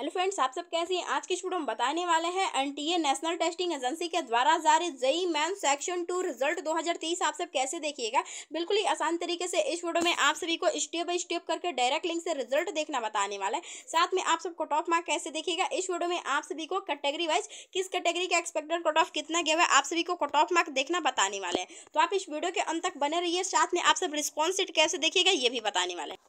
hello friends आप सब कैसे हैं आज के स्टूडियो में बताने वाले हैं एनटीए नेशनल टेस्टिंग एजेंसी के द्वारा जारी जई मैन सेक्शन टू रिजल्ट 2023 आप सब कैसे देखिएगा बिल्कुल ही आसान तरीके से इस वीडियो में आप सभी को स्टेप बाय स्टेप करके डायरेक्ट लिंक से रिजल्ट देखना बताने वाला है साथ में आप सबको टॉप मार्क कैसे देखिएगा इस वीडियो में आप सभी को कैटेगरी वाइज किस कैटेगरी का एक्सपेक्टेड कट ऑफ कितना गया है आप सभी को कट ऑफ मार्क देखना बताने वाले हैं तो आप इस वीडियो के अंत तक बने रहिए साथ में आप सब रिस्पॉन्स कैसे देखिएगा ये भी बताने वाले हैं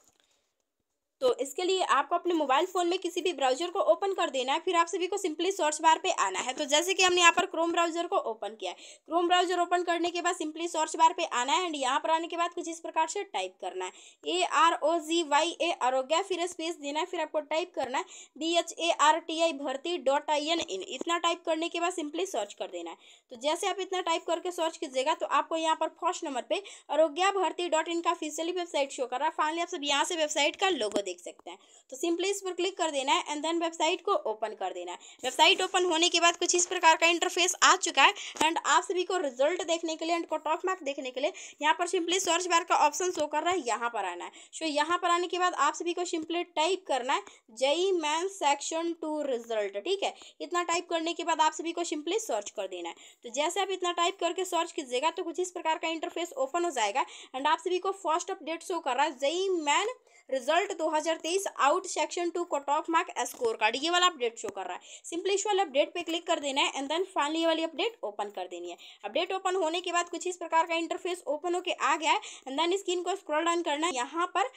तो इसके लिए आपको अपने मोबाइल फ़ोन में किसी भी ब्राउजर को ओपन कर देना है फिर आप सभी को सिंपली सर्च बार पे आना है तो जैसे कि हमने यहाँ पर क्रोम ब्राउजर को ओपन किया है क्रोम ब्राउजर ओपन करने के बाद सिंपली सर्च बार पे आना है एंड यहाँ पर आने के बाद कुछ इस प्रकार से टाइप करना है A R O ji Y ए आरोग्य फिर स्पेस देना है फिर आपको टाइप करना है D H A R T I भर्ती डॉट आई एन इन इतना टाइप करने के बाद सिंपली सर्च कर देना है तो जैसे आप इतना टाइप करके सर्च कीजिएगा तो आपको यहाँ पर फर्स्ट नंबर पर आरोग्या भर्ती डॉट इन का ऑफिशियली वेबसाइट शो कर रहा है फाइनली आप सब यहाँ से वेबसाइट का लोगो देख सकते हैं तो सिंपली इस पर क्लिक कर देना है एंड देन वेबसाइट को ओपन कर देना है वेबसाइट ओपन होने के बाद कुछ इस प्रकार का इंटरफेस आ चुका है एंड आप सभी को रिजल्ट देखने के लिए एंड को ऑफ मार्क देखने के लिए यहाँ पर सिंपली सर्च बार का ऑप्शन शो कर रहा है यहाँ पर आना है सो so, यहाँ पर आने के बाद आप सभी को सिंपली टाइप करना है JEE main section to result ठीक है इतना टाइप करने के बाद आप सभी को सिंपली सर्च कर देना है तो जैसे आप इतना टाइप करके सर्च कीजिएगा तो कुछ इस प्रकार का इंटरफेस ओपन हो जाएगा एंड आप सभी को फर्स्ट अपडेट शो कर रहा है JEE main result 2023 out section to cut off mark score card ये वाला अपडेट शो कर रहा है सिंपली इस वाले अपडेट पे क्लिक कर देना है एंड देन फाइनली वाली अपडेट ओपन कर देनी है अपडेट ओपन होने के बाद कुछ इस प्रकार का इंटरफेस ओपन होकर आ गया है एंड देन स्क्रीन को स्क्रॉल डाउन करना है यहाँ पर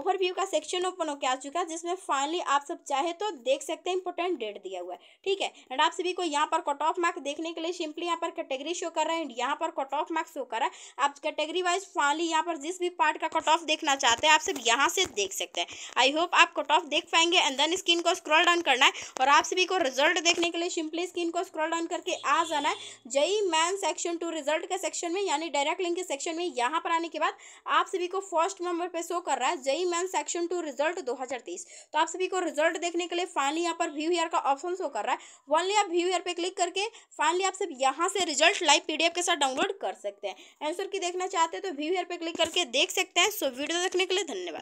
ओवर का सेक्शन ओपन होकर आ चुका है जिसमें फाइनली आप सब चाहे तो देख सकते हैं इंपॉर्टेंट डेट दिया हुआ है ठीक है एंड आप सभी को यहाँ पर कट ऑफ मार्क देखने के लिए सिंपली यहाँ पर कैटेगरी शो कर रहा है एंड यहाँ पर कट ऑफ मार्क्स शो कर रहा है आप कैटेगरी वाइज फाइनली यहाँ पर जिस भी पार्ट का कट ऑफ देखना चाहते हैं आप सब यहाँ से देख सकते हैं आई होप आप कट ऑफ देख पाएंगे एंड देन स्क्रीन को स्क्रॉल डाउन करना है और आप सभी को रिजल्ट देखने के लिए सिंपली स्क्रीन को स्क्रॉल डाउन करके आ जाना है JEE main section to result के सेक्शन में यानी डायरेक्ट लिंक के सेक्शन में यहाँ पर आने के बाद आप सभी को फर्स्ट नंबर पर शो कर रहा है JEE main section to result दो तो आप सभी को रिजल्ट देखने के लिए फाइनली यहाँ पर व्यू हेयर का ऑप्शन शो कर रहा है वनली आप व्यू हेयर पर क्लिक करके फाइनली आप सब यहाँ से रिजल्ट लाइव पी के साथ डाउनलोड कर सकते हैं आंसर की देखना चाहते हैं तो व्यू हेयर पर क्लिक करके देख सकते हैं सो वीडियो देखने के लिए धन्यवाद